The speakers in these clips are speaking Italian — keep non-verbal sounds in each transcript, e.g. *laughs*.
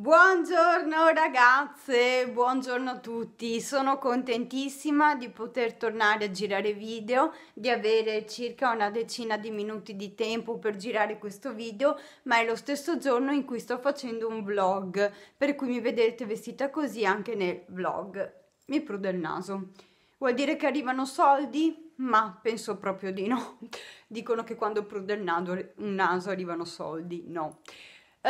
Buongiorno ragazze, buongiorno a tutti, sono contentissima di poter tornare a girare video, di avere circa una decina di minuti di tempo per girare questo video, ma è lo stesso giorno in cui sto facendo un vlog, per cui mi vedrete vestita così anche nel vlog. Mi prude il naso. Vuol dire che arrivano soldi? Ma penso proprio di no. *laughs* Dicono che quando prude il naso, il naso arrivano soldi, no.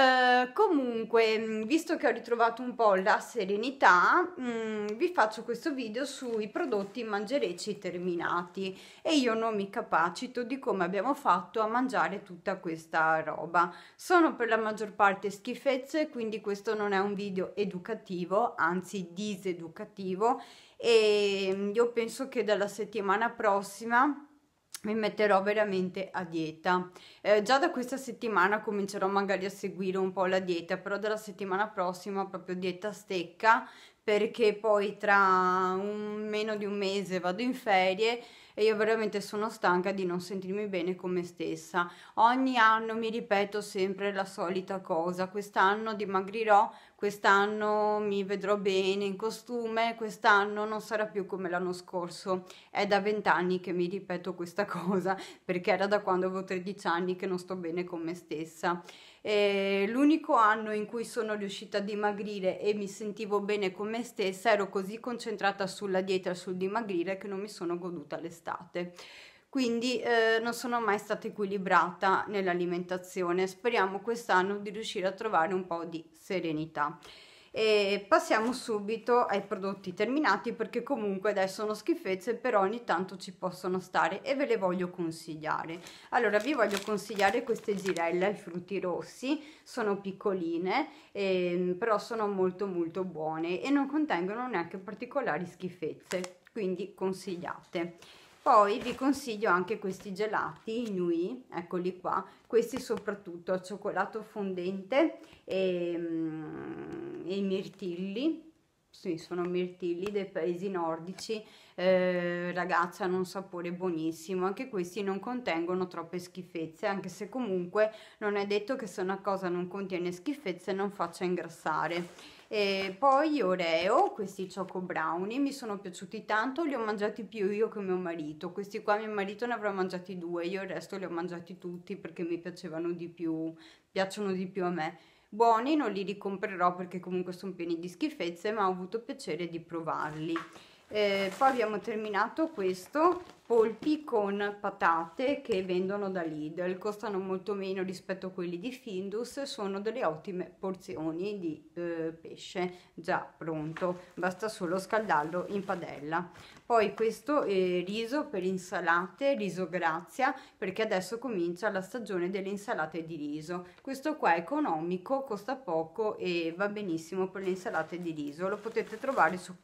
Eh, comunque, mm, visto che ho ritrovato un po' la serenità, mh, mm, vi faccio questo video sui prodotti mangerecci terminati e io non mi capacito di come abbiamo fatto a mangiare tutta questa roba. Sono per la maggior parte schifezze, quindi questo non è un video educativo, anzi diseducativo e mm, io penso che dalla settimana prossima mi metterò veramente a dieta eh, già da questa settimana comincerò magari a seguire un po' la dieta però dalla settimana prossima proprio dieta stecca perché poi tra un, meno di un mese vado in ferie e io veramente sono stanca di non sentirmi bene con me stessa. Ogni anno mi ripeto sempre la solita cosa, quest'anno dimagrirò, quest'anno mi vedrò bene in costume, quest'anno non sarà più come l'anno scorso. È da vent'anni che mi ripeto questa *laughs* cosa perché era da quando avevo 13 anni che non sto bene con me stessa eh, l'unico anno in cui sono riuscita a dimagrire e mi sentivo bene con me stessa ero così concentrata sulla dieta sul dimagrire che non mi sono goduta l'estate quindi eh, non sono mai stata equilibrata nell'alimentazione speriamo quest'anno di riuscire a trovare un po' di serenità e passiamo subito ai prodotti terminati perché comunque adesso sono schifezze però ogni tanto ci possono stare e ve le voglio consigliare allora vi voglio consigliare queste girelle ai frutti rossi sono piccoline eh, però sono molto molto buone e non contengono neanche particolari schifezze quindi consigliate poi vi consiglio anche questi gelati Nui, eccoli qua, questi soprattutto a cioccolato fondente e, mm, e i mirtilli sì, sono mirtilli dei paesi nordici, eh, ragazzi hanno un sapore buonissimo, anche questi non contengono troppe schifezze, anche se comunque non è detto che se una cosa non contiene schifezze non faccia ingrassare. E poi Oreo, questi Choco Brownie, mi sono piaciuti tanto, li ho mangiati più io che mio marito, questi qua mio marito ne avrà mangiati due, io il resto li ho mangiati tutti perché mi piacevano di più, piacciono di più a me buoni non li ricomprerò perché comunque sono pieni di schifezze ma ho avuto piacere di provarli eh, poi abbiamo terminato questo polpi con patate che vendono da Lidl costano molto meno rispetto a quelli di Findus sono delle ottime porzioni di eh, pesce già pronto basta solo scaldarlo in padella poi questo è eh, riso per insalate riso grazia perché adesso comincia la stagione delle insalate di riso questo qua è economico costa poco e va benissimo per le insalate di riso lo potete trovare su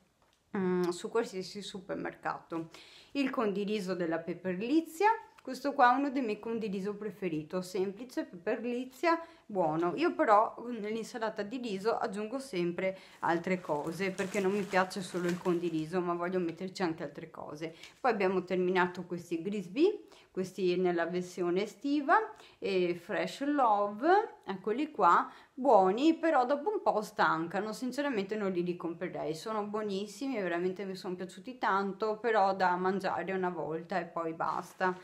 Mm, su qualsiasi supermercato. Il condiviso della peperlizia, questo qua è uno dei miei condiviso preferito, semplice, peperlizia buono io però mm, nell'insalata di riso aggiungo sempre altre cose perché non mi piace solo il condiriso ma voglio metterci anche altre cose poi abbiamo terminato questi grisby questi nella versione estiva e fresh love eccoli qua buoni però dopo un po' stancano sinceramente non li ricomprerei sono buonissimi veramente mi sono piaciuti tanto però da mangiare una volta e poi basta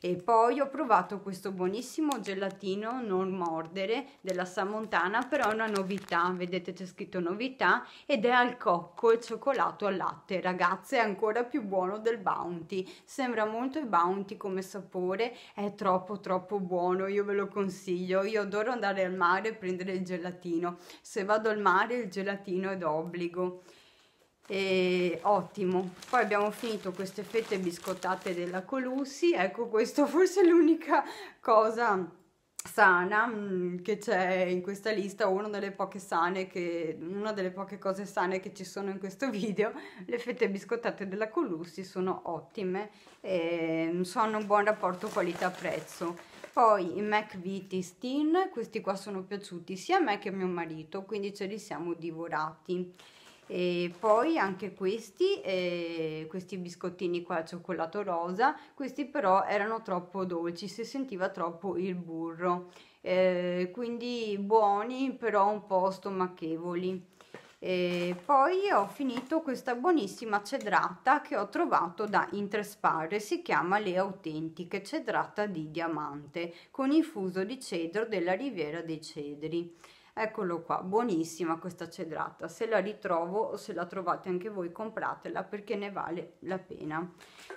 e poi ho provato questo buonissimo gelatino non mordere della Samontana, però è una novità, vedete c'è scritto novità, ed è al cocco e cioccolato al latte. Ragazze è ancora più buono del Bounty, sembra molto il Bounty come sapore, è troppo troppo buono, io ve lo consiglio. Io adoro andare al mare e prendere il gelatino, se vado al mare il gelatino è d'obbligo. E ottimo. Poi abbiamo finito queste fette biscottate della Colussi. Ecco, questo forse è l'unica cosa sana mm, che c'è in questa lista o una delle poche sane che una delle poche cose sane che ci sono in questo video le fette biscottate della Colussi sono ottime e mm, sono un buon rapporto qualità prezzo poi i Mac Viti Steen questi qua sono piaciuti sia a me che a mio marito quindi ce li siamo divorati e poi anche questi, eh, questi biscottini qua al cioccolato rosa, questi però erano troppo dolci, si sentiva troppo il burro, eh, quindi buoni però un po' stomachevoli. E poi ho finito questa buonissima cedrata che ho trovato da Interspare, si chiama Le Autentiche Cedrata di Diamante, con infuso di cedro della Riviera dei Cedri eccolo qua buonissima questa cedrata se la ritrovo o se la trovate anche voi compratela perché ne vale la pena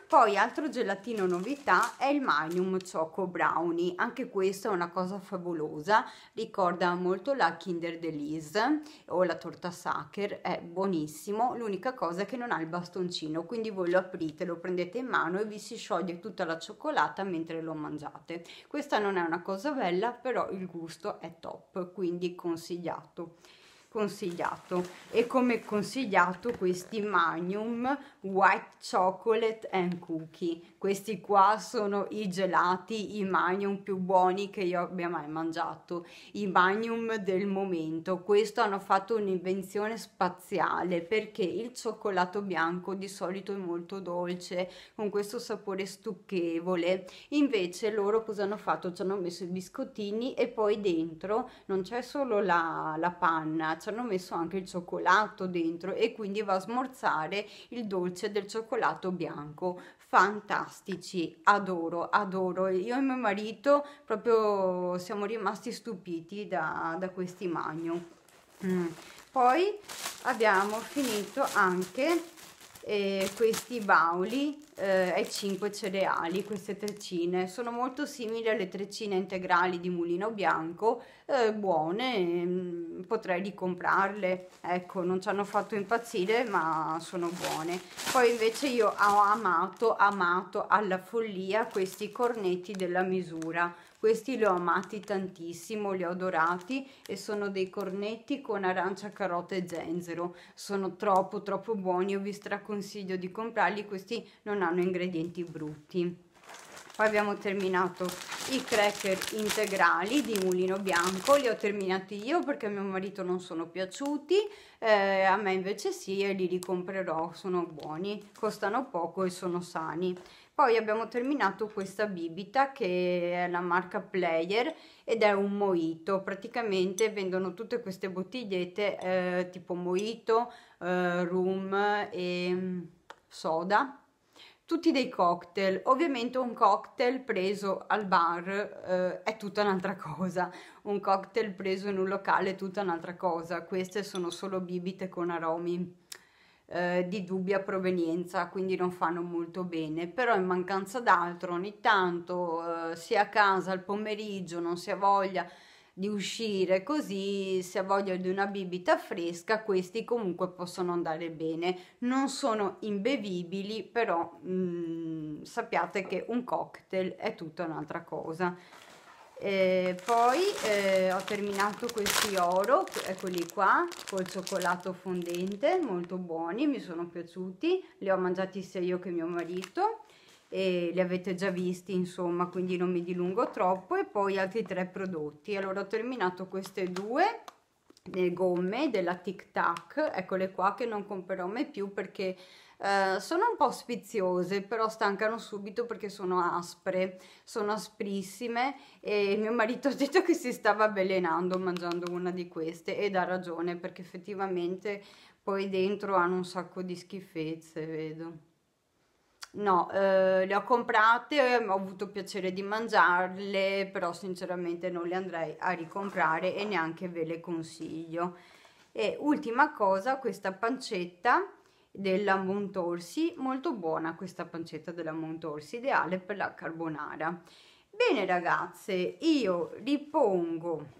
poi altro gelatino novità è il magnum choco brownie anche questa è una cosa favolosa ricorda molto la kinder delice o la torta sacher è buonissimo l'unica cosa è che non ha il bastoncino quindi voi lo aprite lo prendete in mano e vi si scioglie tutta la cioccolata mentre lo mangiate questa non è una cosa bella però il gusto è top quindi con consigliato consigliato e come consigliato questi magnum White Chocolate and Cookie. Questi qua sono i gelati, i magnum più buoni che io abbia mai mangiato, i magnum del momento. Questo hanno fatto un'invenzione spaziale perché il cioccolato bianco di solito è molto dolce, con questo sapore stucchevole. Invece loro cosa hanno fatto? Ci hanno messo i biscottini e poi dentro non c'è solo la, la panna, ci hanno messo anche il cioccolato dentro e quindi va a smorzare il dolce dolce del cioccolato bianco fantastici adoro adoro io e mio marito proprio siamo rimasti stupiti da, da questi magno mm. poi abbiamo finito anche eh, questi bauli eh, e 5 cereali, queste treccine. Sono molto simili alle treccine integrali di Mulino Bianco, eh, buone, mm, potrei ricomprarle, ecco, non ci hanno fatto impazzire ma sono buone. Poi invece io ho amato, amato alla follia questi cornetti della misura, questi li ho amati tantissimo li ho dorati e sono dei cornetti con arancia carota e zenzero sono troppo troppo buoni io vi straconsiglio di comprarli questi non hanno ingredienti brutti poi abbiamo terminato i cracker integrali di mulino bianco li ho terminati io perché a mio marito non sono piaciuti eh, a me invece sì e li ricomprerò sono buoni costano poco e sono sani poi abbiamo terminato questa bibita che è la marca Player ed è un moito, praticamente vendono tutte queste bottigliette eh, tipo moito, eh, rum e mm, soda tutti dei cocktail. Ovviamente un cocktail preso al bar eh, è tutta un'altra cosa, un cocktail preso in un locale è tutta un'altra cosa. Queste sono solo bibite con aromi. Eh, di dubbia provenienza, quindi non fanno molto bene, però in mancanza d'altro ogni tanto eh, si a casa al pomeriggio, non si ha voglia di uscire così se ha voglia di una bibita fresca questi comunque possono andare bene non sono imbevibili però mh, mm, sappiate che un cocktail è tutta un'altra cosa e poi eh, ho terminato questi oro eccoli qua col cioccolato fondente molto buoni mi sono piaciuti li ho mangiati sia io che mio marito e li avete già visti insomma quindi non mi dilungo troppo e poi altri tre prodotti allora ho terminato queste due le gomme della Tic Tac eccole qua che non comprerò mai più perché eh, sono un po' sfiziose, però stancano subito perché sono aspre, sono asprissime e mio marito ha detto che si stava avvelenando mangiando una di queste ed ha ragione perché effettivamente poi dentro hanno un sacco di schifezze, vedo. No, eh, le ho comprate, ho avuto piacere di mangiarle, però sinceramente non le andrei a ricomprare e neanche ve le consiglio. E ultima cosa, questa pancetta della Montorsi, molto buona questa pancetta della Montorsi, ideale per la carbonara. Bene ragazze, io ripongo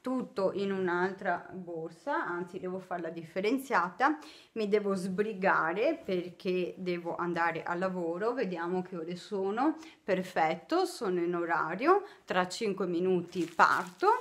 tutto in un'altra borsa, anzi devo farla differenziata, mi devo sbrigare perché devo andare al lavoro, vediamo che ore sono, perfetto, sono in orario, tra 5 minuti parto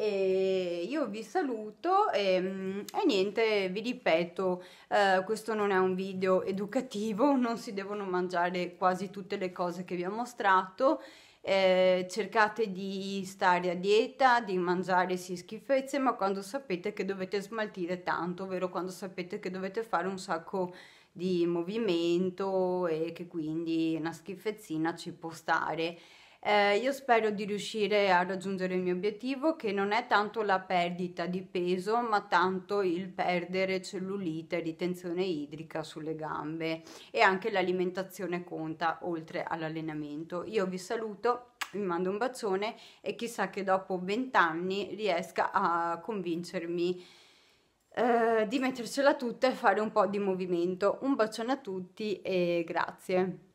e io vi saluto e, mm, e niente, vi ripeto, eh, questo non è un video educativo, *laughs* non si devono mangiare quasi tutte le cose che vi ho mostrato. Eh, cercate di stare a dieta, di mangiare sì schifezze, ma quando sapete che dovete smaltire tanto, ovvero quando sapete che dovete fare un sacco di movimento e che quindi una schifezzina ci può stare. Eh, io spero di riuscire a raggiungere il mio obiettivo che non è tanto la perdita di peso ma tanto il perdere cellulite, ritenzione idrica sulle gambe e anche l'alimentazione conta oltre all'allenamento. Io vi saluto vi mando un bacione e chissà che dopo 20 anni riesca a convincermi eh, di mettercela tutta e fare un po' di movimento. Un bacione a tutti e grazie.